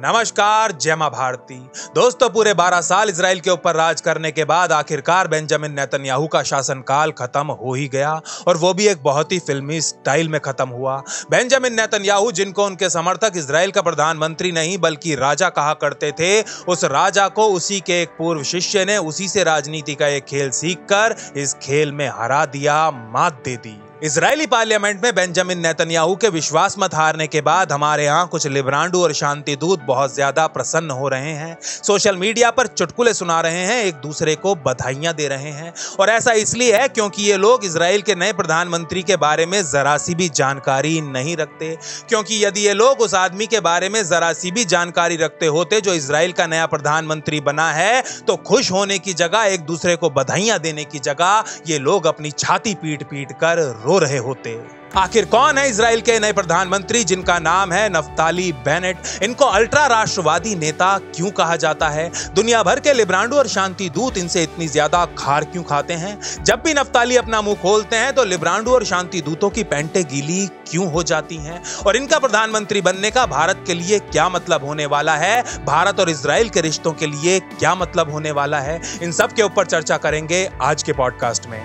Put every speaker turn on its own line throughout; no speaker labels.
नमस्कार जय मां भारती दोस्तों पूरे 12 साल इसराइल के ऊपर राज करने के बाद आखिरकार बेंजामिन नेतन्याहू का शासनकाल खत्म हो ही गया और वो भी एक बहुत ही फिल्मी स्टाइल में खत्म हुआ बेंजामिन नेतन्याहू जिनको उनके समर्थक इसराइल का प्रधानमंत्री नहीं बल्कि राजा कहा करते थे उस राजा को उसी के एक पूर्व शिष्य ने उसी से राजनीति का एक खेल सीख कर इस खेल में हरा दिया मात दे दी इसराइली पार्लियामेंट में बेंजामिन नेतन्याहू के विश्वास मत हारने के बाद हमारे यहाँ कुछ लिब्रांडू और शांति दूत बहुत ज्यादा प्रसन्न हो रहे हैं सोशल मीडिया पर चुटकुले सुना रहे हैं एक दूसरे को बधाइयाँ दे रहे हैं और ऐसा इसलिए है क्योंकि ये लोग इसराइल के नए प्रधानमंत्री के बारे में जरा सी भी जानकारी नहीं रखते क्योंकि यदि ये लोग उस आदमी के बारे में जरा सी भी जानकारी रखते होते जो इसराइल का नया प्रधानमंत्री बना है तो खुश होने की जगह एक दूसरे को बधाइयाँ देने की जगह ये लोग अपनी छाती पीट पीट कर रो रो रहे होते आखिर कौन है इसराइल के नए प्रधानमंत्री जिनका नाम है नफ्ताली बेनेट इनको अल्ट्रा राष्ट्रवादी नेता क्यों कहा जाता है दुनिया भर के लिब्रांडो और शांति दूत इनसे इतनी ज्यादा खार क्यों खाते हैं जब भी नफ्ताली अपना मुंह खोलते हैं तो लिब्रांडो और शांति दूतों की पैंटे गीली क्यों हो जाती हैं और इनका प्रधानमंत्री बनने का भारत के लिए क्या मतलब होने वाला है भारत और इसराइल के रिश्तों के लिए क्या मतलब होने वाला है इन सब के ऊपर चर्चा करेंगे आज के पॉडकास्ट में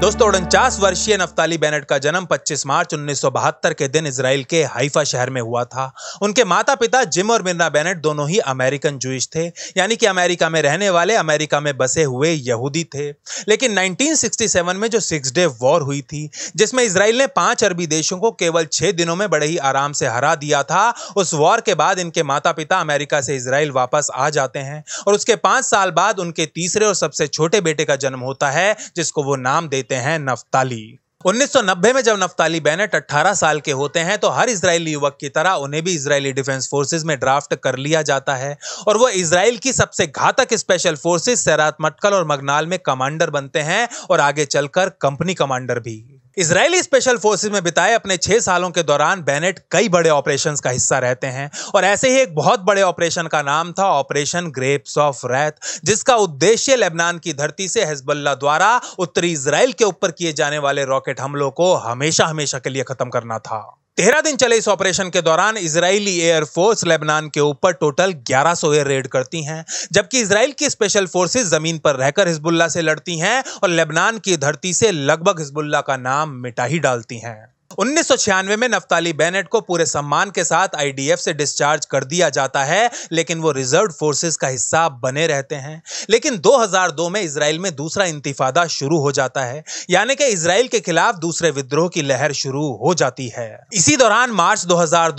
दोस्तों उनचास वर्षीय नफ्ताली बेनेट का जन्म 25 मार्च उन्नीस के दिन इसराइल के हाइफा शहर में हुआ था उनके माता पिता जिम और मिर्ना बेनेट दोनों ही अमेरिकन जूस थे यानी कि अमेरिका में रहने वाले अमेरिका में बसे हुए यहूदी थे लेकिन 1967 में जो सिक्स डे वॉर हुई थी जिसमें इसराइल ने पांच अरबी देशों को केवल छह दिनों में बड़े ही आराम से हरा दिया था उस वॉर के बाद इनके माता पिता अमेरिका से इसराइल वापस आ जाते हैं और उसके पांच साल बाद उनके तीसरे और सबसे छोटे बेटे का जन्म होता है जिसको वो नाम देते लेते हैं नफ्ताली 1990 में जब नफ्ताली बेनेट 18 साल के होते हैं तो हर इसराइली युवक की तरह उन्हें भी इसराइली डिफेंस फोर्सेस में ड्राफ्ट कर लिया जाता है और वो इसराइल की सबसे घातक स्पेशल फोर्सेस सैरात मटकल और मगनाल में कमांडर बनते हैं और आगे चलकर कंपनी कमांडर भी इसराइली स्पेशल फोर्सेस में बिताए अपने छह सालों के दौरान बेनेट कई बड़े ऑपरेशन का हिस्सा रहते हैं और ऐसे ही एक बहुत बड़े ऑपरेशन का नाम था ऑपरेशन ग्रेप्स ऑफ रैथ जिसका उद्देश्य लेबनान की धरती से हेजबल्ला द्वारा उत्तरी इसराइल के ऊपर किए जाने वाले रॉकेट हमलों को हमेशा हमेशा के लिए खत्म करना था तेरह दिन चले इस ऑपरेशन के दौरान इसराइली एयरफोर्स लेबनान के ऊपर टोटल 1100 एयर रेड करती हैं जबकि इसराइल की स्पेशल फोर्सेस जमीन पर रहकर हिजबुल्ला से लड़ती हैं और लेबनान की धरती से लगभग हिजबुल्ला का नाम मिटा ही डालती हैं उन्नीस में नफ्ताली बेनेट को पूरे सम्मान के साथ आईडीएफ से डिस्चार्ज कर दिया जाता है लेकिन वो रिजर्व फोर्सेस का हिस्सा बने रहते हैं लेकिन 2002 में इसराइल में दूसरा इंतफादा शुरू हो जाता है यानी कि इसराइल के खिलाफ दूसरे विद्रोह की लहर शुरू हो जाती है इसी दौरान मार्च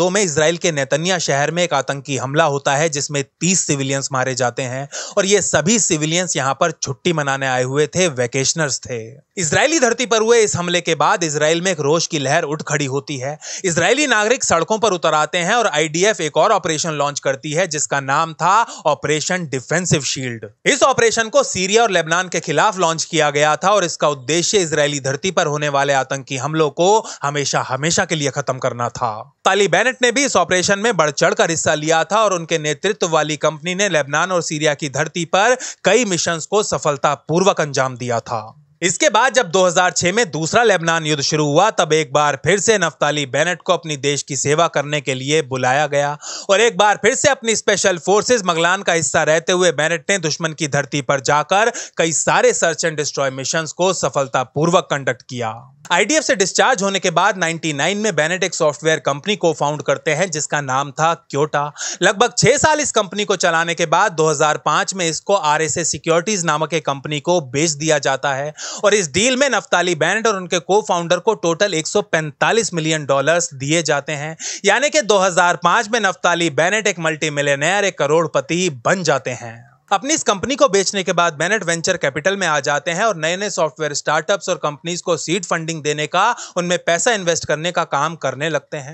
दो में इसराइल के नैतनिया शहर में एक आतंकी हमला होता है जिसमें तीस सिविलियंस मारे जाते हैं और ये सभी सिविलियंस यहाँ पर छुट्टी मनाने आए हुए थे वेकेशनर्स थे इसराइली धरती पर हुए इस हमले के बाद इसराइल में एक रोष की लहर लहर उठ खड़ी होती है इसराइली नागरिक सड़कों पर उतर आते हैं और आईडीएफ एक और ऑपरेशन लॉन्च करती है जिसका नाम था ऑपरेशन डिफेंसिव शील्ड इस ऑपरेशन को सीरिया और लेबनान के खिलाफ लॉन्च किया गया था और इसका उद्देश्य इसराइली धरती पर होने वाले आतंकी हमलों को हमेशा हमेशा के लिए खत्म करना था ताली बैनेट ने भी इस ऑपरेशन में बढ़ चढ़ कर हिस्सा लिया था और उनके नेतृत्व वाली कंपनी ने लेबनान और सीरिया की धरती पर कई मिशन को सफलतापूर्वक अंजाम दिया था इसके बाद जब 2006 में दूसरा लेबनान युद्ध शुरू हुआ तब एक बार फिर से नफ्ताली बेनेट को अपनी देश की सेवा करने के लिए बुलाया गया और एक बार फिर से अपनी स्पेशल फोर्सेस मगलान का हिस्सा रहते हुए बेनेट ने दुश्मन की धरती पर जाकर कई सारे सर्च एंड डिस्ट्रॉय मिशन को सफलतापूर्वक कंडक्ट किया आईडीएफ से डिस्चार्ज होने के बाद 99 में बेनेट एक सॉफ्टवेयर कंपनी को फाउंड करते हैं जिसका नाम था क्योटा लगभग छह साल इस कंपनी को चलाने के बाद 2005 में इसको आरएसए सिक्योरिटीज नामक एक कंपनी को बेच दिया जाता है और इस डील में नफ्ताली बैंड और उनके को फाउंडर को टोटल 145 मिलियन डॉलर्स दिए जाते हैं यानी कि 2005 में नफ्ताली बैनेट एक मल्टी मिलेनियर एक करोड़पति बन जाते हैं अपनी इस कंपनी को बेचने के बाद बेनेट वेंचर कैपिटल में आ जाते हैं और नए नए सॉफ्टवेयर स्टार्टअप्स और कंपनीज को सीड फंडिंग देने का उनमें पैसा इन्वेस्ट करने का काम करने लगते हैं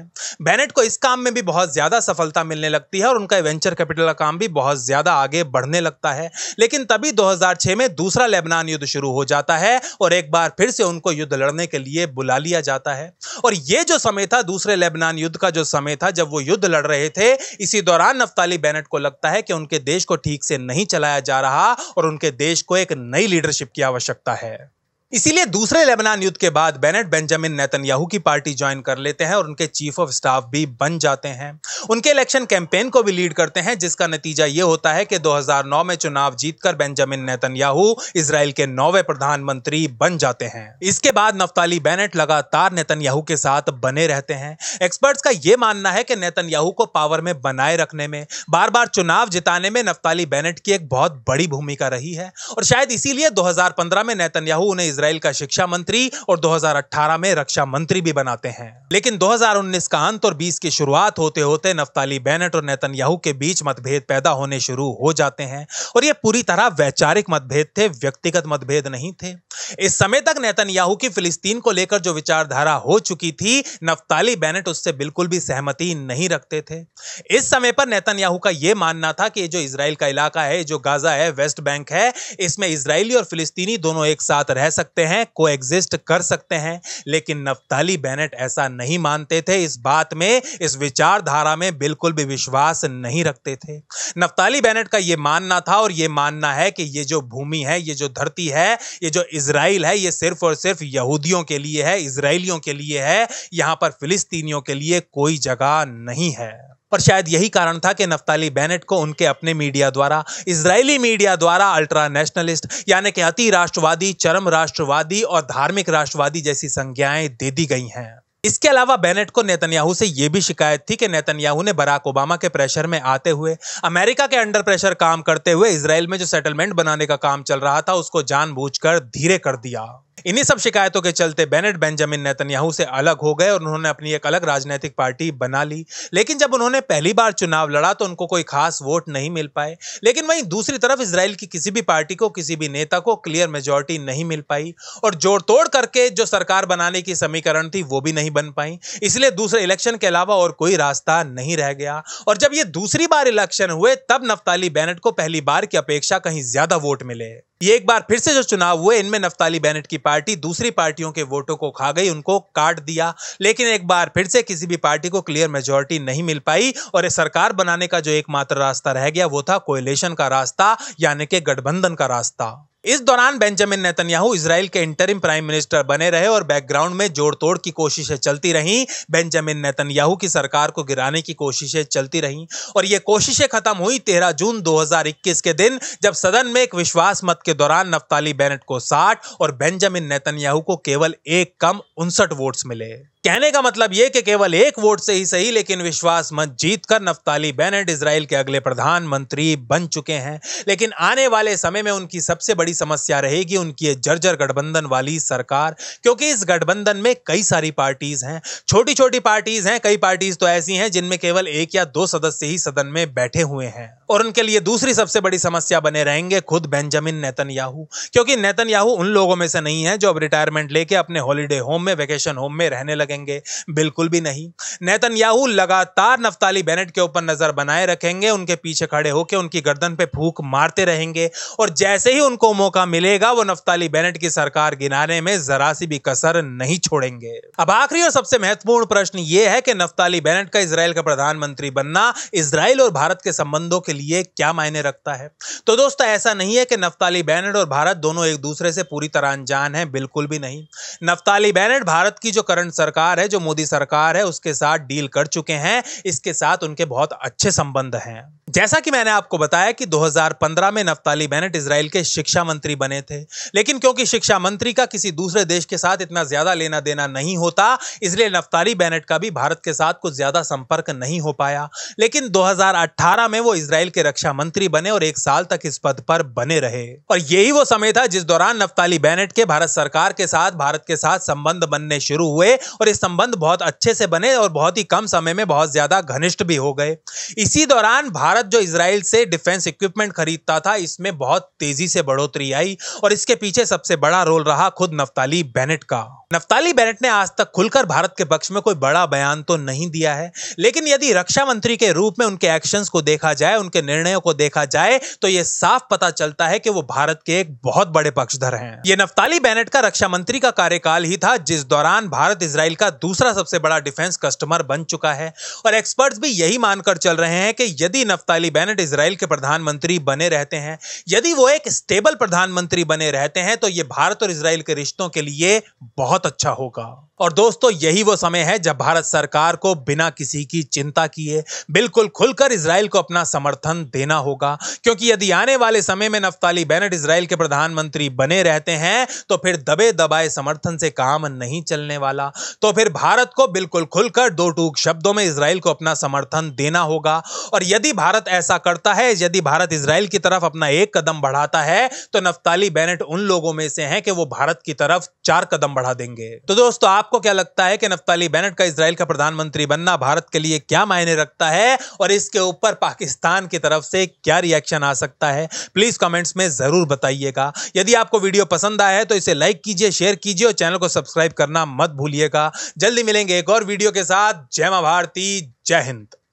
बेनेट को इस काम में भी बहुत ज़्यादा सफलता मिलने लगती है और उनका वेंचर कैपिटल का काम भी बहुत ज़्यादा आगे बढ़ने लगता है लेकिन तभी दो में दूसरा लेबनान युद्ध शुरू हो जाता है और एक बार फिर से उनको युद्ध लड़ने के लिए बुला लिया जाता है और ये जो समय था दूसरे लेबनान युद्ध का जो समय था जब वो युद्ध लड़ रहे थे इसी दौरान नफ्ताली बेनेट को लगता है कि उनके देश को ठीक से नहीं नहीं चलाया जा रहा और उनके देश को एक नई लीडरशिप की आवश्यकता है इसीलिए दूसरे लेबनान युद्ध के बाद बेनेट बेंजामिन नेतन्याहू की पार्टी ज्वाइन कर लेते हैं और उनके चीफ ऑफ स्टाफ भी बन जाते हैं उनके इलेक्शन कैंपेन को भी लीड करते हैं जिसका नतीजा ये होता है कि 2009 में चुनाव जीतकर बेंजामिन नेतन्याहू इसराइल के नौवे प्रधानमंत्री बन जाते हैं इसके बाद नफ्ताली बेनेट लगातार नेतन्याहू के साथ बने रहते हैं एक्सपर्ट्स का यह मानना है कि नेतन्याहू को पावर में बनाए रखने में बार बार चुनाव जिताने में नफ्ताली बेनेट की एक बहुत बड़ी भूमिका रही है और शायद इसीलिए दो में नेतन्याहू उन्हें इसराइल इसराइल का शिक्षा मंत्री और 2018 में रक्षा मंत्री भी बनाते हैं लेकिन 2019 का अंत और 20 की शुरुआत होते होते नफ्ताली बेनेट और नेतन्याहू के बीच मतभेद पैदा होने शुरू हो जाते हैं और ये पूरी तरह वैचारिक मतभेद थे व्यक्तिगत मतभेद नहीं थे इस समय तक नेतन्याहू की फिलिस्तीन को लेकर जो विचारधारा हो चुकी थी नफ्ताली बेनेट उससे बिल्कुल भी सहमति नहीं रखते थे इस समय पर नेतन्याहू का यह मानना था कि जो इसराइल का इलाका है जो गाजा है वेस्ट बैंक है इसमें इसराइली और फिलिस्तीनी दोनों एक साथ रह सकते सकते हैं को कर सकते हैं लेकिन नफ्ताली बेनेट ऐसा नहीं मानते थे इस बात में इस विचारधारा में बिल्कुल भी विश्वास नहीं रखते थे नफ्ताली बेनेट का ये मानना था और ये मानना है कि ये जो भूमि है ये जो धरती है ये जो इसराइल है ये सिर्फ और सिर्फ यहूदियों के लिए है इसराइलियों के लिए है यहाँ पर फिलिस्तीनियों के लिए कोई जगह नहीं है पर शायद यही कारण था कि नफ्ताली बैनेट को उनके अपने मीडिया द्वारा इसराइली मीडिया द्वारा अल्ट्रा नेशनलिस्ट यानी कि अति राष्ट्रवादी चरम राष्ट्रवादी और धार्मिक राष्ट्रवादी जैसी संज्ञाएं दे दी गई हैं इसके अलावा बेनेट को नेतन्याहू से यह भी शिकायत थी कि नेतन्याहू ने बराक ओबामा के प्रेशर में आते हुए अमेरिका के अंडर प्रेशर काम करते हुए इसराइल में जो सेटलमेंट बनाने का काम चल रहा था उसको जानबूझकर धीरे कर दिया इन्हीं सब शिकायतों के चलते बेनेट बेंजामिन नेतन्याहू से अलग हो गए और उन्होंने अपनी एक अलग राजनीतिक पार्टी बना ली लेकिन जब उन्होंने पहली बार चुनाव लड़ा तो उनको कोई खास वोट नहीं मिल पाए लेकिन वहीं दूसरी तरफ इसराइल की किसी भी पार्टी को किसी भी नेता को क्लियर मेजोरिटी नहीं मिल पाई और जोड़ तोड़ करके जो सरकार बनाने की समीकरण थी वो भी नहीं बन पाई इसलिए दूसरे इलेक्शन के अलावा और कोई रास्ता नहीं रह गया और जब ये दूसरी बार इलेक्शन हुए तब नफ्ताली बैनट को पहली बार की अपेक्षा कहीं ज्यादा वोट मिले ये एक बार फिर से जो चुनाव हुए इनमें नफ्ताली बेनेट की पार्टी दूसरी पार्टियों के वोटों को खा गई उनको काट दिया लेकिन एक बार फिर से किसी भी पार्टी को क्लियर मेजोरिटी नहीं मिल पाई और सरकार बनाने का जो एकमात्र रास्ता रह गया वो था कोयलेशन का रास्ता यानी कि गठबंधन का रास्ता इस दौरान बेंजामिन नेतन्याहू इसराइल के इंटरिम प्राइम मिनिस्टर बने रहे और बैकग्राउंड में जोड़ तोड़ की कोशिशें चलती रहीं बेंजामिन नेतन्याहू की सरकार को गिराने की कोशिशें चलती रहीं और ये कोशिशें खत्म हुई 13 जून 2021 के दिन जब सदन में एक विश्वास मत के दौरान नफ्ताली बैनट को साठ और बेंजामिन नेतन्याहू को केवल एक कम उनसठ वोट्स मिले कहने का मतलब यह कि केवल एक वोट से ही सही लेकिन विश्वास मत जीतकर नफ्ताली बेनेट इसराइल के अगले प्रधानमंत्री बन चुके हैं लेकिन आने वाले समय में उनकी सबसे बड़ी समस्या रहेगी उनकी जर्जर गठबंधन वाली सरकार क्योंकि इस गठबंधन में कई सारी पार्टीज हैं छोटी छोटी पार्टीज हैं कई पार्टीज तो ऐसी हैं जिनमें केवल एक या दो सदस्य ही सदन में बैठे हुए हैं और उनके लिए दूसरी सबसे बड़ी समस्या बने रहेंगे खुद बेंजामिन नेतन क्योंकि नेतन उन लोगों में से नहीं है जो अब रिटायरमेंट लेके अपने हॉलीडे होम में वेकेशन होम में रहने लगे सकेंगे बिल्कुल भी नहीं नैतनयाहू लगातार नफ्ताली बेनेट के ऊपर नजर बनाए रखेंगे उनके पीछे खड़े होकर उनकी गर्दन पर भूख मारते रहेंगे और जैसे ही उनको मौका मिलेगा वो नफ्ताली बेनेट की सरकार गिनाने में जरा सी भी कसर नहीं छोड़ेंगे अब आखिरी और सबसे महत्वपूर्ण प्रश्न ये है कि नफ्ताली बेनेट का इसराइल का प्रधानमंत्री बनना इसराइल और भारत के संबंधों के लिए क्या मायने रखता है तो दोस्तों ऐसा नहीं है कि नफ्ताली बेनेट और भारत दोनों एक दूसरे से पूरी तरह अनजान है बिल्कुल भी नहीं नफ्ताली बेनेट भारत की जो करंट सरकार सरकार है जो मोदी सरकार है उसके साथ डील कर चुके हैं इसके साथ उनके बहुत अच्छे संबंध हैं जैसा कि मैंने आपको बताया कि 2015 में नफ्ताली बेनेट इसराइल के शिक्षा मंत्री बने थे लेकिन क्योंकि शिक्षा मंत्री का किसी दूसरे देश के साथ इतना ज्यादा लेना देना नहीं होता इसलिए नफ्ताली बेनेट का भी भारत के साथ कुछ ज्यादा संपर्क नहीं हो पाया लेकिन 2018 में वो इसराइल के रक्षा मंत्री बने और एक साल तक इस पद पर बने रहे और यही वो समय था जिस दौरान नफ्ताली बेनेट के भारत सरकार के साथ भारत के साथ संबंध बनने शुरू हुए और संबंध बहुत अच्छे से बने और बहुत ही कम समय में बहुत ज़्यादा घनिष्ठ भी हो गए इसी दौरान भारत जो इसराइल से डिफेंस इक्विपमेंट खरीदता था इसमें बहुत तेज़ी से बढ़ोतरी आई और इसके पीछे सबसे बड़ा रोल रहा खुद नफ्ताली बेनेट का नफ्ताली बेनेट ने आज तक खुलकर भारत के पक्ष में कोई बड़ा बयान तो नहीं दिया है लेकिन यदि रक्षा मंत्री के रूप में उनके एक्शंस को देखा जाए उनके निर्णयों को देखा जाए तो यह साफ पता चलता है कि वो भारत के एक बहुत बड़े पक्षधर हैं ये नफ्ताली बेनेट का रक्षा मंत्री का कार्यकाल ही था जिस दौरान भारत इसराइल का दूसरा सबसे बड़ा डिफेंस कस्टमर बन चुका है और एक्सपर्ट्स भी यही मानकर चल रहे हैं कि यदि नफ्ताली बेनेट इसराइल के प्रधानमंत्री बने रहते हैं यदि वो एक स्टेबल प्रधानमंत्री बने रहते हैं तो ये भारत और इसराइल के रिश्तों के लिए बहुत बहुत अच्छा होगा और दोस्तों यही वो समय है जब भारत सरकार को बिना किसी की चिंता किए बिल्कुल खुलकर इसराइल को अपना समर्थन देना होगा क्योंकि यदि आने वाले समय में नफ्ताली बैनट इसराइल के प्रधानमंत्री बने रहते हैं तो फिर दबे दबाए समर्थन से काम नहीं चलने वाला तो फिर भारत को बिल्कुल खुलकर दो टूक शब्दों में इसराइल को अपना समर्थन देना होगा और यदि भारत ऐसा करता है यदि भारत इसराइल की तरफ अपना एक कदम बढ़ाता है तो नफ्ताली बैनट उन लोगों में से हैं कि वो भारत की तरफ चार कदम बढ़ा दे देंगे तो दोस्तों आपको क्या लगता है कि नफ्ताली बैनट का इसराइल का प्रधानमंत्री बनना भारत के लिए क्या मायने रखता है और इसके ऊपर पाकिस्तान की तरफ से क्या रिएक्शन आ सकता है प्लीज कमेंट्स में जरूर बताइएगा यदि आपको वीडियो पसंद आया है तो इसे लाइक कीजिए शेयर कीजिए और चैनल को सब्सक्राइब करना मत भूलिएगा जल्दी मिलेंगे एक और वीडियो के साथ जय मां भारती जय हिंद